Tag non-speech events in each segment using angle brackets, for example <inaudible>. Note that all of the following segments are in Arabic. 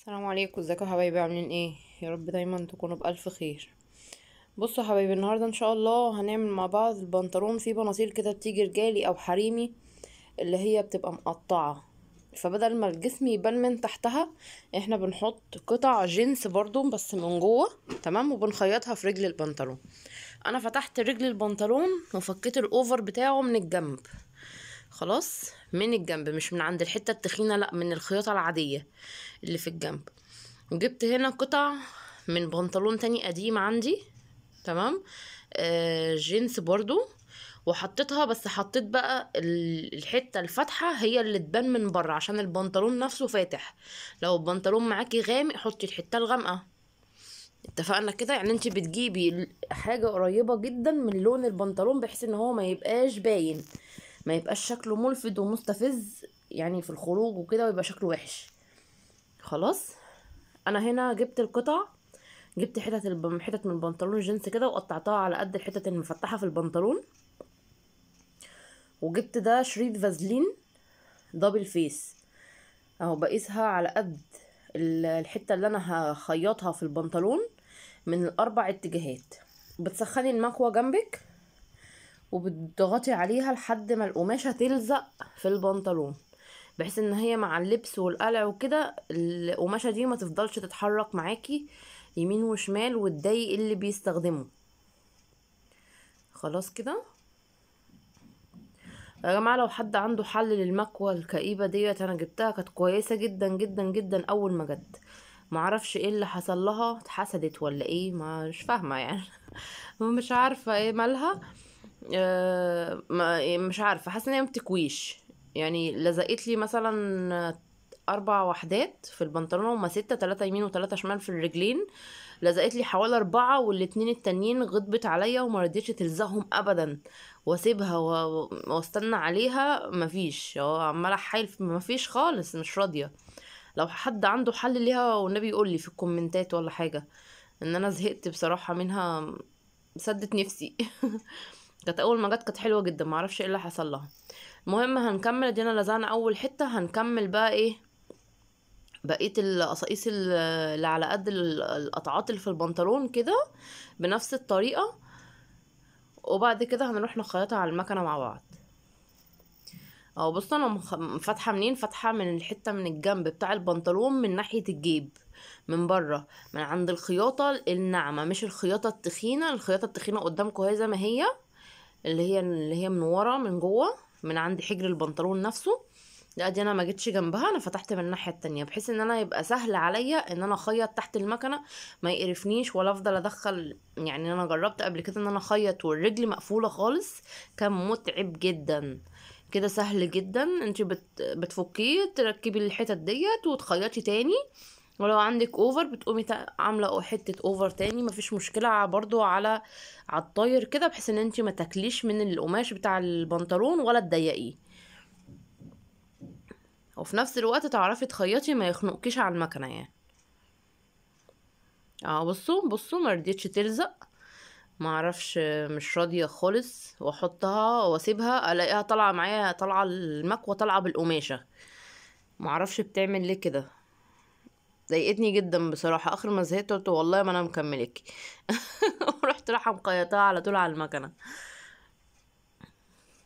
السلام عليكم ازيكم يا حبايبي عاملين ايه يا رب دايما تكونوا بالف خير بصوا يا حبايبي النهارده ان شاء الله هنعمل مع بعض البنطلون في بناطيل كده بتيجي رجالي او حريمي اللي هي بتبقى مقطعه فبدل ما الجسم يبان من تحتها احنا بنحط قطع جينز برضو بس من جوه تمام وبنخيطها في رجل البنطلون انا فتحت رجل البنطلون وفكيت الاوفر بتاعه من الجنب خلاص من الجنب مش من عند الحتة التخينة لا من الخياطة العادية اللي في الجنب وجبت هنا قطع من بنطلون تاني قديم عندي تمام آه جينز برضو وحطيتها بس حطيت بقى الحته الفاتحه هي اللي تبان من بره عشان البنطلون نفسه فاتح لو البنطلون معاكي غامق حطي الحته الغامقه اتفقنا كده يعني انت بتجيبي حاجه قريبه جدا من لون البنطلون بحيث ان هو ما يبقاش باين يبقاش شكله ملفت ومستفز يعني في الخروج وكده ويبقى شكله وحش خلاص انا هنا جبت القطع جبت حتت البم... حتت من البنطلون الجنس كده وقطعتها على قد الحتت المفتحه في البنطلون وجبت ده شريط فازلين دبل فيس اهو بقيسها على قد الحته اللي انا هخيطها في البنطلون من الاربع اتجاهات بتسخني المكوه جنبك وبتضغطي عليها لحد ما القماشة تلزق في البنطلون بحيث ان هي مع اللبس والقلع وكده القماشة دي ما تفضلش تتحرك معاكي يمين وشمال وتضايق اللي بيستخدمه خلاص كده يا جماعه لو حد عنده حل للمكوه الكئيبه ديت انا جبتها كانت كويسه جدا جدا جدا اول ما جت معرفش ايه اللي حصل لها اتحسدت ولا ايه مش فاهمه يعني <laughs> مش عارفه ايه مالها أه ما إيه، مش عارفه حاسه ان هي متكويش يعني لزقت لي مثلا اربع وحدات في البنطلون هما سته تلاته يمين وتلاته شمال في الرجلين لزقت لي حوالي اربعه والاتنين التانيين غضبت عليا وما رضيتش تلزقهم ابدا واسيبها و... واستنى عليها مفيش عماله حايل مفيش خالص مش راضيه لو حد عنده حل ليها والنبي يقول لي في الكومنتات ولا حاجه ان انا زهقت بصراحه منها سدت نفسي <laughs> كانت اول ما جت كانت حلوه جدا معرفش ايه اللي حصل لها المهم هنكمل ادينا لزعنا اول حته هنكمل بقى ايه بقيه القصاقيص اللي على قد القطعات اللي في البنطلون كده بنفس الطريقه وبعد كده هنروح نخيطها على المكنه مع بعض اهو بصوا انا فاتحه منين فاتحه من الحته من الجنب بتاع البنطلون من ناحيه الجيب من بره من عند الخياطه الناعمه مش الخياطه التخينه الخياطه التخينه قدامكم اهي زي ما هي اللي هي اللي هي من ورا من جوه من عند حجر البنطلون نفسه لا دي انا ما جيتش جنبها انا فتحت من الناحيه التانية بحيث ان انا يبقى سهل عليا ان انا اخيط تحت المكنه ما يقرفنيش ولا افضل ادخل يعني انا جربت قبل كده ان انا اخيط والرجل مقفوله خالص كان متعب جدا كده سهل جدا انت بتفكيه تركبي الحتت ديت وتخيطي تاني ولو عندك اوفر بتقومي عامله حته اوفر تاني مفيش مشكله برضو على على الطاير كده بحيث ان انت ما تاكليش من القماش بتاع البنطلون ولا تضيقيه وفي نفس الوقت تعرفي تخيطي ما يخنقكيش على المكنه يعني اه بصوا بصوا ما رضيتش تلزق معرفش مش راضيه خالص واحطها واسيبها الاقيها طالعه معايا طالعه المكوه طالعه بالقماشه معرفش بتعمل ليه كده ضايقتني جدا بصراحه اخر ما زهقت قلت والله ما انا مكملك <laughs> ورحت رايحه مقيطاها على طول على المكنه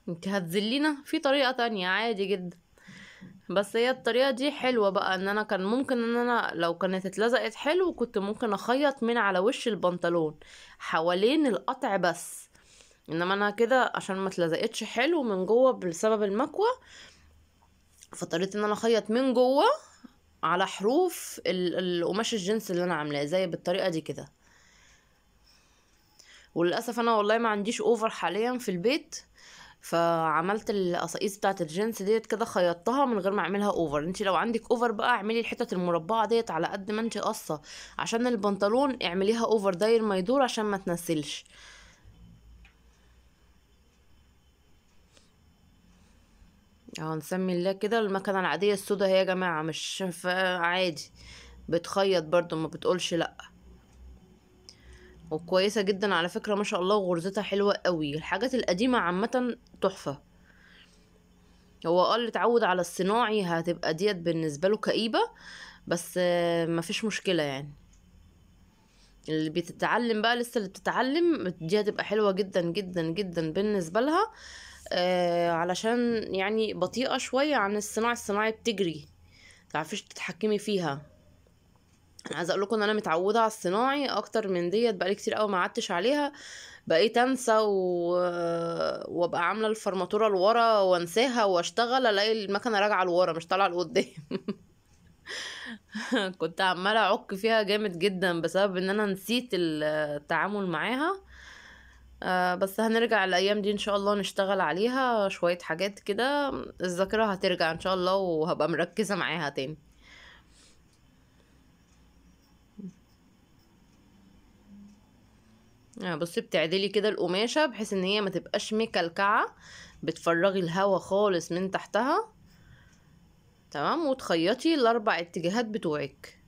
انت هتذلينا في طريقه تانية عادي جدا بس هي الطريقه دي حلوه بقى ان انا كان ممكن ان انا لو كانت اتلزقت حلو كنت ممكن اخيط من على وش البنطلون حوالين القطع بس انما انا كده عشان ما اتلزقتش حلو من جوه بسبب المكوه فاضطريت ان انا اخيط من جوه على حروف القماش الجنس اللي انا عاملاه زي بالطريقه دي كده وللاسف انا والله ما عنديش اوفر حاليا في البيت فعملت القصائص بتاعه الجنس ديت كده خيطتها من غير ما اعملها اوفر انت لو عندك اوفر بقى اعملي الحتت المربعه ديت على قد ما انت قصه عشان البنطلون اعمليها اوفر داير ما يدور عشان ما تنسلش اه نسمي الله كده المكنة العادية السودا هي يا جماعة مش ف- عادي بتخيط برضو ما بتقولش لأ وكويسة جدا على فكرة ما شاء الله غرزتها حلوة قوي الحاجات القديمة عامة تحفة هو قال آه، اللي اتعود على الصناعي هتبقى ديت بالنسبة له كئيبة بس ما مفيش مشكلة يعني اللي بتتعلم بقى لسه اللي بتتعلم دي هتبقى حلوة جدا جدا جدا بالنسبة لها آه علشان يعني بطيئة شوية عن الصناعة الصناعي بتجري متعرفيش تتحكمي فيها انا عايزه اقول لكم ان انا متعوده على الصناعي اكتر من ديت بقالي كتير قوي ما عدتش عليها بقيت انسى و... وابقى عامله الفرماتوره لورا وانساها واشتغل الاقي المكنه راجعه لورا مش طالعه لقدام <laughs> كنت عماله اعك فيها جامد جدا بسبب ان انا نسيت التعامل معاها آه، بس هنرجع الايام دي ان شاء الله نشتغل عليها شوية حاجات كده الذاكرة هترجع ان شاء الله وهبقى مركزة معاها تاني آه، بصي بتعدلي كده القماشة بحيث ان هي ما تبقاش مكلكعة بتفرغي الهوا خالص من تحتها تمام وتخيطي الاربع اتجاهات بتوعك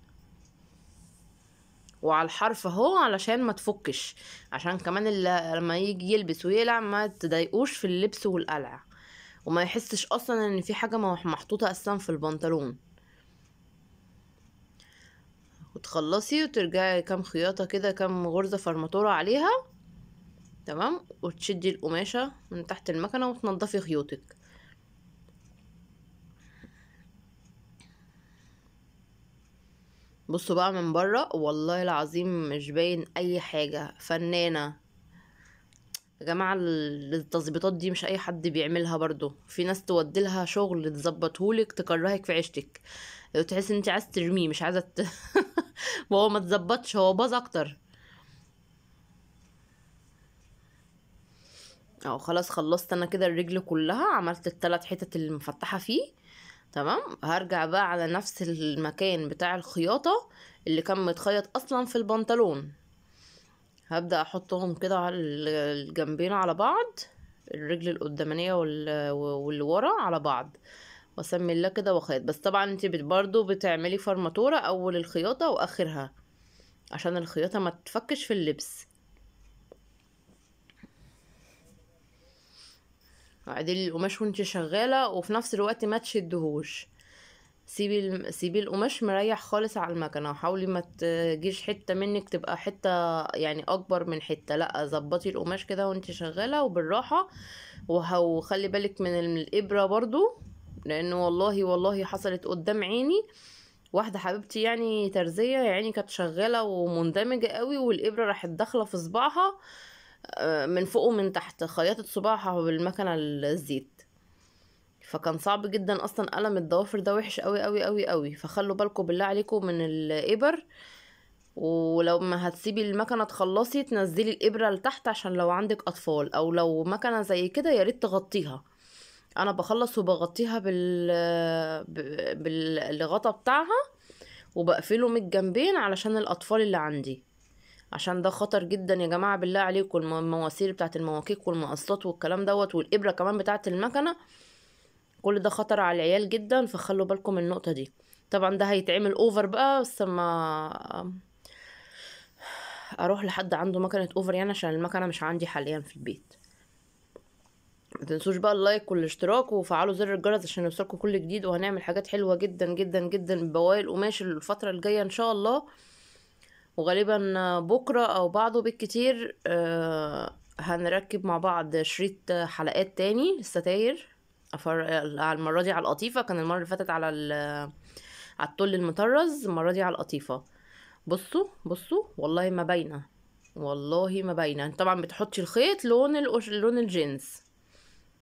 وعلى الحرف اهو علشان ما تفكش عشان كمان لما يجي يلبس ويقلع ما تضايقوش في اللبس والقلع وما يحسش اصلا ان في حاجه محطوطه اصلا في البنطلون وتخلصي وترجعي كام خياطه كده كام غرزه فرماتوره عليها تمام وتشدي القماشه من تحت المكنه وتنضفي خيوطك بصوا بقى من بره والله العظيم مش باين اي حاجه فنانه يا جماعه التظبيطات دي مش اي حد بيعملها برضو في ناس تودي لها شغل تظبطهولك تكرهك في عيشتك تحس انت عايز ترميه مش عايزه ت... وهو <laughs> ما تزبطش هو باظ اكتر اهو خلاص خلصت انا كده الرجل كلها عملت الثلاث حتت اللي مفتحه فيه تمام هرجع بقى على نفس المكان بتاع الخياطة اللي كان متخيط اصلا في البنطلون هبدأ احطهم كده على الجنبين على بعض الرجل القدامانية واللي ورا على بعض واسمي الله كده واخيط بس طبعا انت برضو بتعملي فرماتورة اول الخياطة واخرها عشان الخياطة ما تفكش في اللبس اعدلي القماش وانت شغاله وفي نفس الوقت ما تشدهوش سيبي سيبي القماش مريح خالص على المكنه وحاولي ما تجيش حته منك تبقى حته يعني اكبر من حته لا ظبطي القماش كده وانت شغاله وبالراحه وخلي بالك من الابره برضو لانه والله والله حصلت قدام عيني واحده حبيبتي يعني ترزيه يعني كانت شغاله ومندمجه قوي والابره راحت داخله في صباعها من فوق ومن تحت خيطت صباعها بالمكنة الزيت فكان صعب جدا اصلا قلم الضوافر ده وحش قوي قوي قوي قوي فخلوا بالكم بالله عليكم من الابر ولو ما هتسيبي المكنه تخلصي تنزلي الابره لتحت عشان لو عندك اطفال او لو مكنه زي كده يا ريت تغطيها انا بخلص وبغطيها بال بالغطا بتاعها وبقفله من الجنبين علشان الاطفال اللي عندي عشان ده خطر جدا يا جماعه بالله عليكم المواسير بتاعت المواكيك والمقصات والكلام دوت والابره كمان بتاعت المكنه كل ده خطر على العيال جدا فخلوا بالكم من النقطه دي طبعا ده هيتعمل اوفر بقى بس ما اروح لحد عنده مكنه اوفر يعني عشان المكنه مش عندي حاليا في البيت ما تنسوش بقى اللايك والاشتراك وفعلوا زر الجرس عشان يوصلكم كل جديد وهنعمل حاجات حلوه جدا جدا جدا بوايل القماش الفتره الجايه ان شاء الله وغالبا بكرة أو بعده بالكتير آه، هنركب مع بعض شريط حلقات تاني الستاير على المرة دي على القطيفة كان المرة اللي فاتت على على التل المطرز المرة دي على القطيفة بصوا بصوا والله ما باينة والله ما باينة طبعا بتحطي الخيط لون لون الجينز